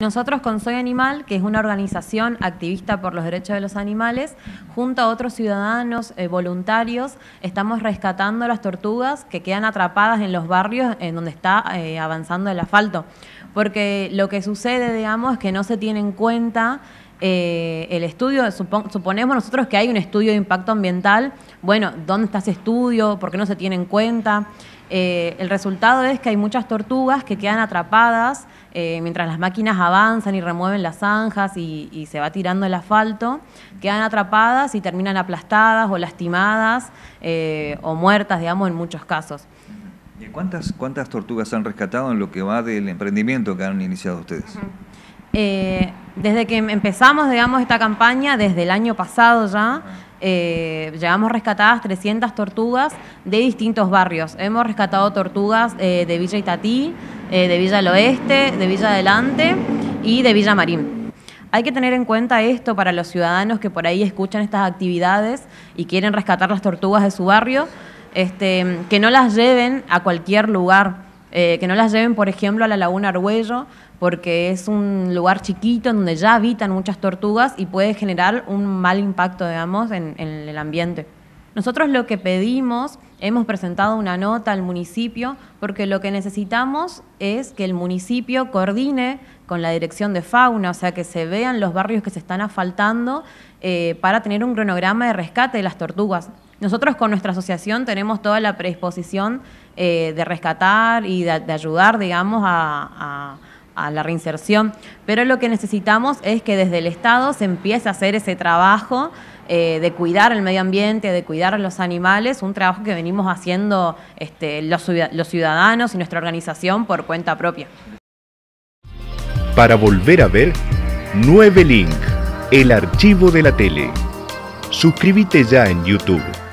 Nosotros con Soy Animal, que es una organización activista por los derechos de los animales, junto a otros ciudadanos eh, voluntarios, estamos rescatando las tortugas que quedan atrapadas en los barrios en donde está eh, avanzando el asfalto. Porque lo que sucede, digamos, es que no se tiene en cuenta eh, el estudio, suponemos nosotros que hay un estudio de impacto ambiental, bueno, ¿dónde está ese estudio? ¿Por qué no se tiene en cuenta? Eh, el resultado es que hay muchas tortugas que quedan atrapadas eh, mientras las máquinas avanzan y remueven las zanjas y, se va tirando el asfalto, quedan atrapadas y terminan aplastadas o lastimadas o muertas, digamos, en muchos casos. cuántas, cuántas tortugas han rescatado en lo que va del emprendimiento que han iniciado ustedes? Eh, desde que empezamos, digamos, esta campaña, desde el año pasado ya, eh, llevamos rescatadas 300 tortugas de distintos barrios. Hemos rescatado tortugas eh, de Villa Itatí, de Villa al Oeste, de Villa Adelante y de Villa Marín. Hay que tener en cuenta esto para los ciudadanos que por ahí escuchan estas actividades y quieren rescatar las tortugas de su barrio, este, que no las lleven a cualquier lugar eh, que no las lleven, por ejemplo, a la laguna Argüello, porque es un lugar chiquito donde ya habitan muchas tortugas y puede generar un mal impacto, digamos, en, el ambiente. Nosotros lo que pedimos, hemos presentado una nota al municipio, porque lo que necesitamos es que el municipio coordine con la dirección de fauna, o sea, que se vean los barrios que se están asfaltando eh, para tener un cronograma de rescate de las tortugas. Nosotros con nuestra asociación tenemos toda la predisposición eh, de rescatar y de, ayudar, digamos, a, la reinserción, pero lo que necesitamos es que desde el Estado se empiece a hacer ese trabajo eh, de cuidar el medio ambiente, de cuidar a los animales, un trabajo que venimos haciendo este, los, los ciudadanos y nuestra organización por cuenta propia. Para volver a ver, 9 Link, el archivo de la tele. Suscríbete ya en YouTube.